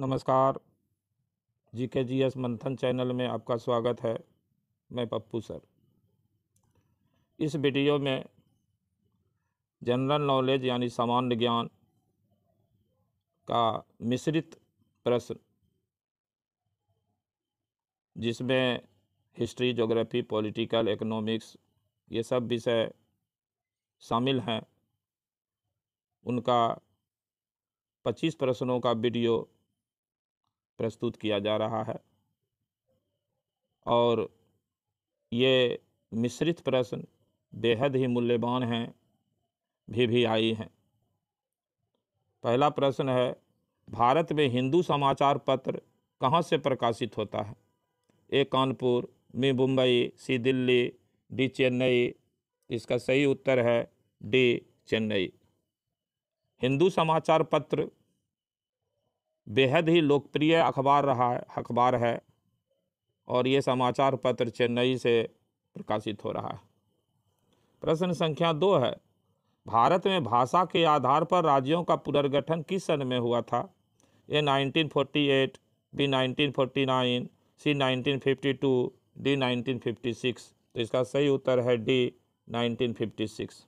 नमस्कार जी के G S मंथन चैनल में आपका स्वागत है मैं पप्पू सर इस वीडियो में जनरल नॉलेज यानी सामान्य ज्ञान का मिश्रित प्रश्न जिसमें हिस्ट्री ज्योग्राफी पॉलिटिकल इकोनॉमिक्स ये सब विषय शामिल हैं उनका पच्चीस प्रश्नों का वीडियो प्रस्तुत किया जा रहा है और ये मिश्रित प्रश्न बेहद ही मूल्यवान हैं भी भी आई हैं पहला प्रश्न है भारत में हिंदू समाचार पत्र कहाँ से प्रकाशित होता है A Kanpur B Mumbai C Delhi D Chennai इसका सही उत्तर है डी चेन्नई हिंदू समाचार पत्र बेहद ही लोकप्रिय अखबार रहा है अखबार है और ये समाचार पत्र चेन्नई से प्रकाशित हो रहा है प्रश्न संख्या दो है भारत में भाषा के आधार पर राज्यों का पुनर्गठन किस सन में हुआ था ए 1948, बी 1949, सी 1952, डी 1956 तो इसका सही उत्तर है डी 1956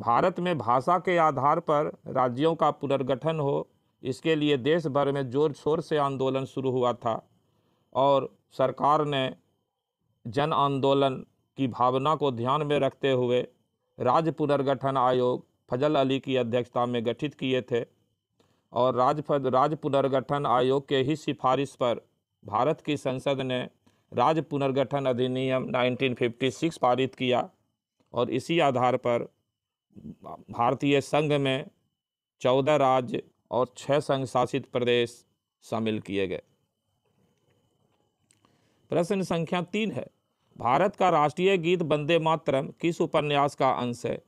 भारत में भाषा के आधार पर राज्यों का पुनर्गठन हो इसके लिए देश भर में ज़ोर शोर से आंदोलन शुरू हुआ था और सरकार ने जन आंदोलन की भावना को ध्यान में रखते हुए राज्य पुनर्गठन आयोग फजल अली की अध्यक्षता में गठित किए थे और राज राज्य पुनर्गठन आयोग के ही सिफारिश पर भारत की संसद ने राज्य पुनर्गठन अधिनियम 1956 पारित किया और इसी आधार पर भारतीय संघ में चौदह राज्य और छः संघ शासित प्रदेश शामिल किए गए प्रश्न संख्या तीन है भारत का राष्ट्रीय गीत वंदे मातरम किस उपन्यास का अंश है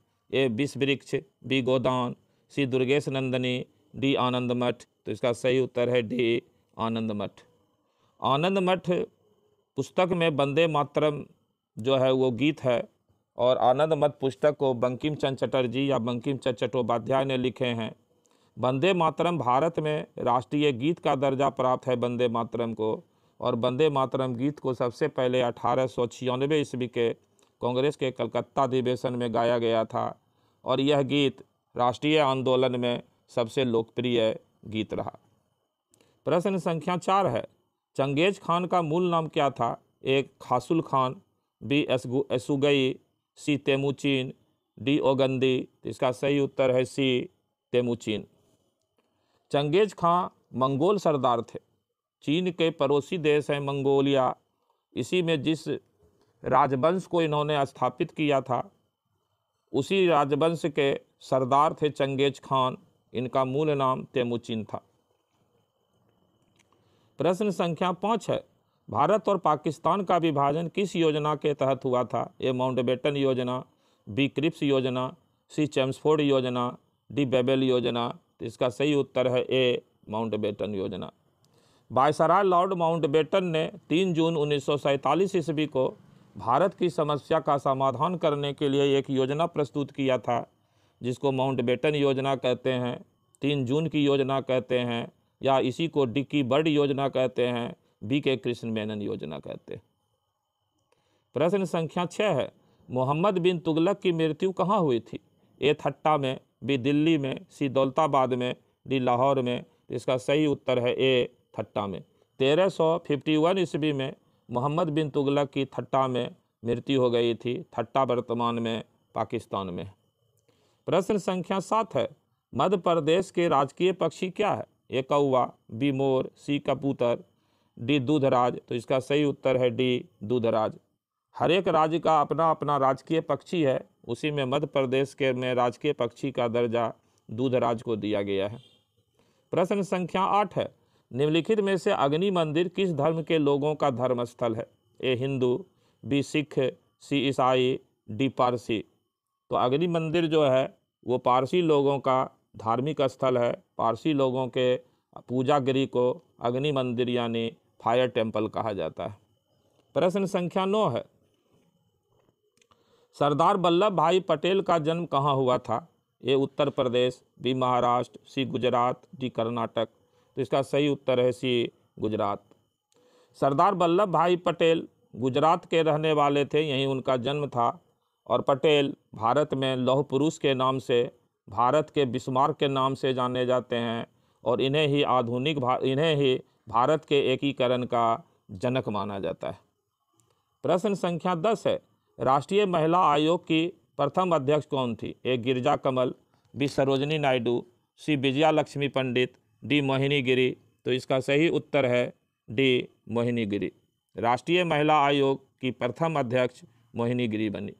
A Vishwavriksh B Godan C Durgesh Nandini D Anand Math तो इसका सही उत्तर है डी आनंद मठ आनंद मठ पुस्तक में वंदे मातरम जो है वो गीत है और आनंद मठ पुस्तक को बंकिम चंद चटर्जी या बंकिम चंद चट्टोपाध्याय ने लिखे हैं वंदे मातरम भारत में राष्ट्रीय गीत का दर्जा प्राप्त है वंदे मातरम को और वंदे मातरम गीत को सबसे पहले अठारह सौ छियानवे ईस्वी के कांग्रेस के कलकत्ता अधिवेशन में गाया गया था और यह गीत राष्ट्रीय आंदोलन में सबसे लोकप्रिय गीत रहा प्रश्न संख्या चार है चंगेज खान का मूल नाम क्या था एक Khasul Khan B Esugei C Temujin D ओगंदी तो इसका सही उत्तर है सी तेमुचीन चंगेज खां मंगोल सरदार थे चीन के पड़ोसी देश हैं मंगोलिया इसी में जिस राजवंश को इन्होंने स्थापित किया था उसी राजवंश के सरदार थे चंगेज खान इनका मूल नाम तेमुचिन था प्रश्न संख्या पाँच है भारत और पाकिस्तान का विभाजन किस योजना के तहत हुआ था ए माउंटबेटन योजना बी क्रिप्स योजना सी चैम्सफोर्ड योजना डी बेबेल योजना तो इसका सही उत्तर है ए बेटन योजना बायसराय लॉर्ड माउंटबेटन ने 3 जून उन्नीस ईस्वी को भारत की समस्या का समाधान करने के लिए एक योजना प्रस्तुत किया था जिसको बेटन योजना कहते हैं तीन जून की योजना कहते हैं या इसी को डिक्की बर्ड योजना कहते हैं बी के कृष्ण मेनन योजना कहते हैं प्रश्न संख्या छः है मोहम्मद बिन तुगलक की मृत्यु कहाँ हुई थी ए थट्टा में बी दिल्ली में सी दौलताबाद में डी लाहौर में तो इसका सही उत्तर है ए थट्टा में तेरह सौ फिफ्टी वन ईस्वी में मोहम्मद बिन तुगलक की थट्टा में मृत्यु हो गई थी थट्टा वर्तमान में पाकिस्तान में प्रश्न संख्या सात है मध्य प्रदेश के राजकीय पक्षी क्या है ए कौआ बी मोर सी कबूतर डी दूधराज तो इसका सही उत्तर है डी दूधराज हर एक राज्य का अपना अपना राजकीय पक्षी है उसी में मध्य प्रदेश के में राजकीय पक्षी का दर्जा दूधराज को दिया गया है प्रश्न संख्या आठ है निम्नलिखित में से अग्नि मंदिर किस धर्म के लोगों का धर्म स्थल है A Hindu B Sikh C Isai D Parsi तो अग्नि मंदिर जो है वो पारसी लोगों का धार्मिक स्थल है पारसी लोगों के पूजा गिरी को अग्नि मंदिर यानी फायर टेम्पल कहा जाता है प्रश्न संख्या नौ है सरदार वल्लभ भाई पटेल का जन्म कहाँ हुआ था A Uttar Pradesh B Maharashtra C Gujarat D Karnataka तो इसका सही उत्तर है सी गुजरात सरदार वल्लभ भाई पटेल गुजरात के रहने वाले थे यहीं उनका जन्म था और पटेल भारत में लौह पुरुष के नाम से भारत के बिस्मार्क के नाम से जाने जाते हैं और इन्हें ही आधुनिक इन्हें ही भारत के एकीकरण का जनक माना जाता है प्रश्न संख्या दस है राष्ट्रीय महिला आयोग की प्रथम अध्यक्ष कौन थी A Girija Kamal B Sarojini Naidu C Vijaya Lakshmi Pandit D Mohini Giri तो इसका सही उत्तर है डी मोहिनी गिरी राष्ट्रीय महिला आयोग की प्रथम अध्यक्ष मोहिनी गिरी बनी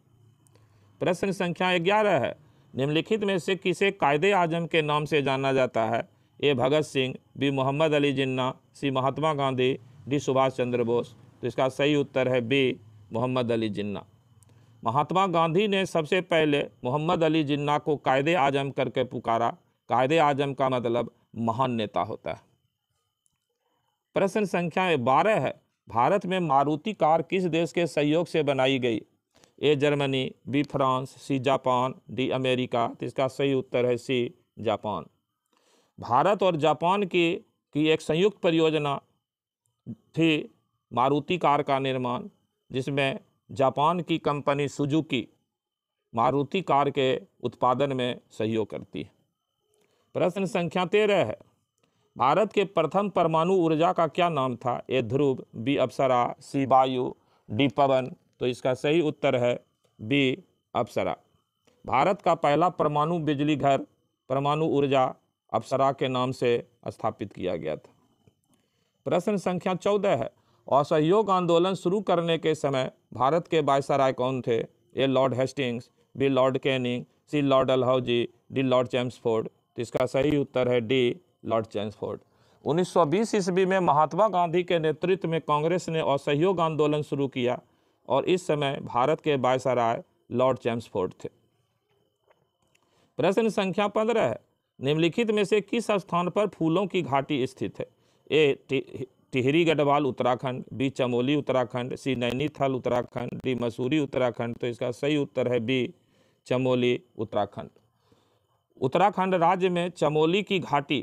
प्रश्न संख्या ग्यारह है निम्नलिखित में से किसे कायदे आजम के नाम से जाना जाता है A Bhagat Singh B Mohammad Ali Jinnah C Mahatma Gandhi D Subhash Chandra Bose तो इसका सही उत्तर है बी मोहम्मद अली जिन्ना महात्मा गांधी ने सबसे पहले मोहम्मद अली जिन्ना को कायदे आजम करके पुकारा कायद आजम का मतलब महान नेता होता है प्रश्न संख्या बारह है भारत में मारुति कार किस देश के सहयोग से बनाई गई A Germany B France C Japan D America तो इसका सही उत्तर है सी जापान भारत और जापान की की एक संयुक्त परियोजना थी मारुति कार का निर्माण जिसमें जापान की कंपनी सुजुकी मारुति कार के उत्पादन में सहयोग करती है प्रश्न संख्या तेरह है भारत के प्रथम परमाणु ऊर्जा का क्या नाम था ए ध्रुव बी अप्सरा सी वायु डी पवन तो इसका सही उत्तर है बी अप्सरा भारत का पहला परमाणु बिजली घर परमाणु ऊर्जा अप्सरा के नाम से स्थापित किया गया था प्रश्न संख्या चौदह है असहयोग आंदोलन शुरू करने के समय भारत के बायसराय कौन थे A lord Hastings B lord Canning C lord Dalhousie D lord Chelmsford तो इसका सही उत्तर है डी लॉर्ड चैम्सफोर्ड 1920 ईस्वी में महात्मा गांधी के नेतृत्व में कांग्रेस ने असहयोग आंदोलन शुरू किया और इस समय भारत के बायसराय लॉर्ड चैम्सफोर्ड थे प्रश्न संख्या पंद्रह है निम्नलिखित में से किस स्थान पर फूलों की घाटी स्थित है A Tehri Garhwal Uttarakhand B Chamoli Uttarakhand C Nainital Uttarakhand D Mussoorie Uttarakhand तो इसका सही उत्तर है बी चमोली उत्तराखंड उत्तराखंड राज्य में चमोली की घाटी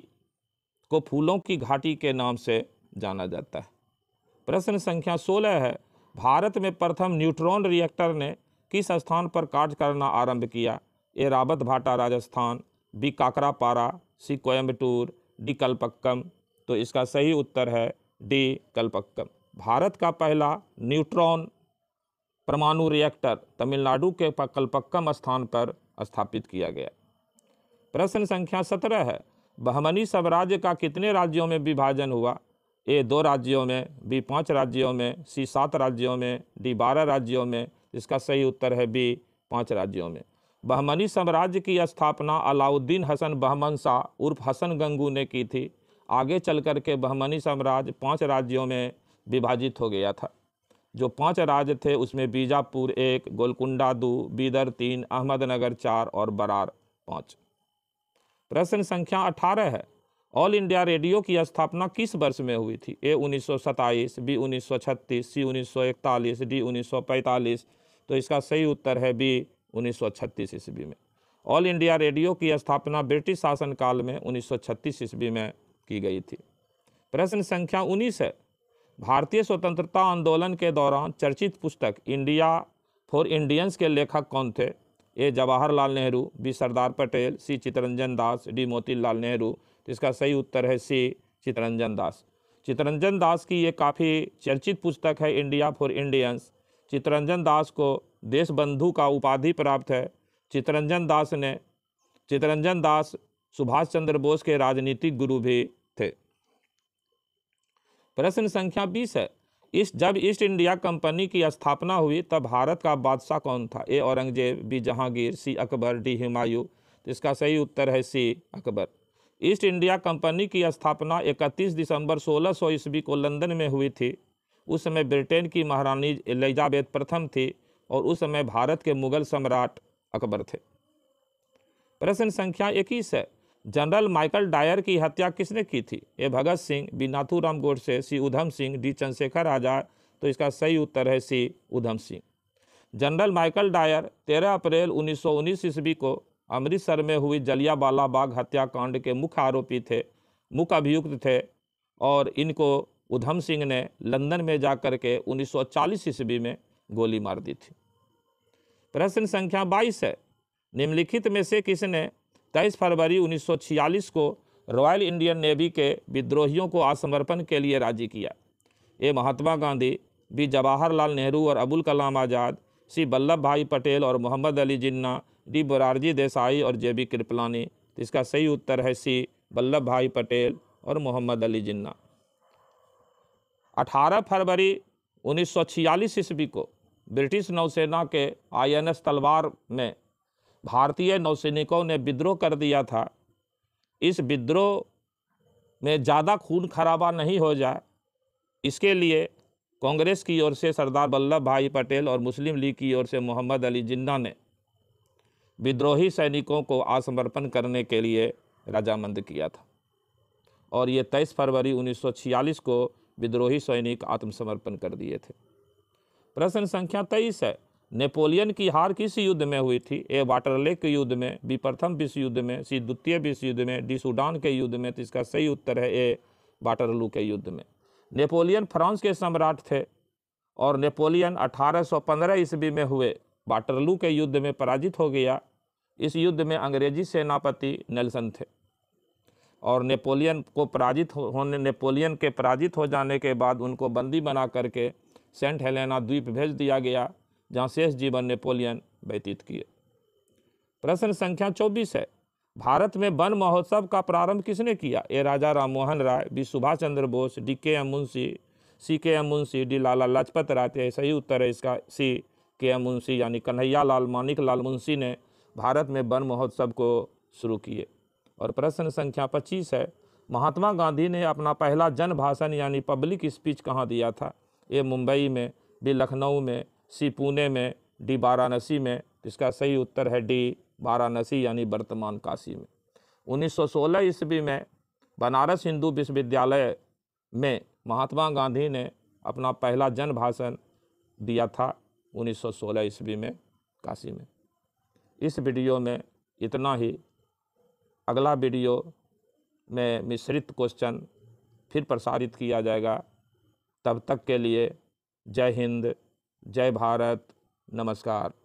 को फूलों की घाटी के नाम से जाना जाता है प्रश्न संख्या सोलह है भारत में प्रथम न्यूट्रॉन रिएक्टर ने किस स्थान पर कार्य करना आरंभ किया A Rawatbhata Rajasthan B Kakrapar C Coimbatore D Kalpakkam तो इसका सही उत्तर है डी कल्पक्कम भारत का पहला न्यूट्रॉन परमाणु रिएक्टर तमिलनाडु के कल्पक्कम स्थान पर स्थापित किया गया प्रश्न संख्या सत्रह है बहमनी साम्राज्य का कितने राज्यों में विभाजन हुआ ए दो राज्यों में बी पाँच राज्यों में सी सात राज्यों में डी बारह राज्यों में इसका सही उत्तर है बी पाँच राज्यों में बहमनी साम्राज्य की स्थापना अलाउद्दीन हसन बहमन शाह उर्फ हसन गंगू ने की थी आगे चल कर के बहमनी साम्राज्य पांच राज्यों में विभाजित हो गया था जो पांच राज्य थे उसमें बीजापुर एक गोलकुंडा दो बीदर तीन अहमदनगर चार और बरार पाँच प्रश्न संख्या अठारह है ऑल इंडिया रेडियो की स्थापना किस वर्ष में हुई थी ए उन्नीस बी उन्नीस सी उन्नीस डी उन्नीस तो इसका सही उत्तर है बी उन्नीस ईस्वी में ऑल इंडिया रेडियो की स्थापना ब्रिटिश शासनकाल में 1936 ईस्वी में की गई थी प्रश्न संख्या उन्नीस है भारतीय स्वतंत्रता आंदोलन के दौरान चर्चित पुस्तक इंडिया फॉर इंडियंस के लेखक कौन थे A Jawaharlal Nehru B Sardar Patel C Chittaranjan Das D Motilal Nehru इसका सही उत्तर है सी चितरंजन दास चितरंजन दास की ये काफ़ी चर्चित पुस्तक है India for Indians Chittaranjan Das को देश बंधु का उपाधि प्राप्त है चितरंजन दास ने चितरंजन दास सुभाष चंद्र बोस के राजनीतिक गुरु भी प्रश्न संख्या बीस है इस जब ईस्ट इंडिया कंपनी की स्थापना हुई तब भारत का बादशाह कौन था A Aurangzeb B Jahangir C Akbar D Humayun तो इसका सही उत्तर है C Akbar East India Company की स्थापना 31 दिसंबर 1600 सौ ईस्वी को लंदन में हुई थी उस समय ब्रिटेन की महारानी एलिजाबेथ प्रथम थी और उस समय भारत के मुगल सम्राट अकबर थे प्रश्न संख्या इक्कीस है जनरल माइकल डायर की हत्या किसने की थी A Bhagat Singh B Nathuram Godse C Udham Singh D Chandrashekhar Azad तो इसका सही उत्तर है C Udham Singh general Michael Dyer 13 अप्रैल 1919 ईस्वी को अमृतसर में हुई जलियावाला बाग हत्याकांड के मुख्य आरोपी थे मुख्य अभियुक्त थे और इनको उधम सिंह ने लंदन में जाकर के 1940 ईस्वी में गोली मार दी थी प्रश्न संख्या 22 है निम्नलिखित में से किसने तेईस फरवरी 1946 को रॉयल इंडियन नेवी के विद्रोहियों को आत्मसमर्पण के लिए राजी किया ये महात्मा गांधी भी जवाहरलाल नेहरू और अबुल कलाम आज़ाद श्री वल्लभ भाई पटेल और मोहम्मद अली जिन्ना डी बुरारजी देसाई और जे बी कृपलानी इसका सही उत्तर है सी वल्लभ भाई पटेल और मोहम्मद अली जिन्ना 18 फरवरी 1946 ईस्वी को ब्रिटिश नौसेना के आईएनएस तलवार में भारतीय नौसैनिकों ने विद्रोह कर दिया था इस विद्रोह में ज़्यादा खून खराबा नहीं हो जाए इसके लिए कांग्रेस की ओर से सरदार वल्लभ भाई पटेल और मुस्लिम लीग की ओर से मोहम्मद अली जिन्ना ने विद्रोही सैनिकों को आत्मसमर्पण करने के लिए रजामंद किया था और ये तेईस फरवरी 1946 को विद्रोही सैनिक आत्मसमर्पण कर दिए थे प्रश्न संख्या तेईस है नेपोलियन की हार किस युद्ध में हुई थी ए वाटरलेक के युद्ध में बी प्रथम विश्व युद्ध में सी द्वितीय विश्व युद्ध में डी सूडान के युद्ध में तो इसका सही उत्तर है ए वाटरलू के युद्ध में नेपोलियन फ्रांस के सम्राट थे और नेपोलियन 1815 ईस्वी में हुए वाटरलू के युद्ध में पराजित हो गया इस युद्ध में अंग्रेजी सेनापति नेल्सन थे और नेपोलियन को पराजित होने नेपोलियन के पराजित हो जाने के बाद उनको बंदी बना करके सेंट हेलेना द्वीप भेज दिया गया जहाँ शेष जीवन नेपोलियन व्यतीत किए प्रश्न संख्या चौबीस है भारत में वन महोत्सव का प्रारंभ किसने किया A Raja Ram Mohan Roy B Subhash Chandra Bose D K M Munshi C K M Munshi D Lala Lajpat Rai थे सही उत्तर है इसका सी के एम मुंशी यानी कन्हैया लाल मानिक लाल मुंशी ने भारत में वन महोत्सव को शुरू किए और प्रश्न संख्या पच्चीस है महात्मा गांधी ने अपना पहला जन भाषण यानी पब्लिक स्पीच कहाँ दिया था ए मुंबई में बी लखनऊ में सी पुणे में डी वाराणसी में इसका सही उत्तर है डी वाराणसी यानी वर्तमान काशी में 1916 ईस्वी में बनारस हिंदू विश्वविद्यालय में महात्मा गांधी ने अपना पहला जन भाषण दिया था 1916 ईस्वी में काशी में इस वीडियो में इतना ही अगला वीडियो में मिश्रित क्वेश्चन फिर प्रसारित किया जाएगा तब तक के लिए जय हिंद जय भारत नमस्कार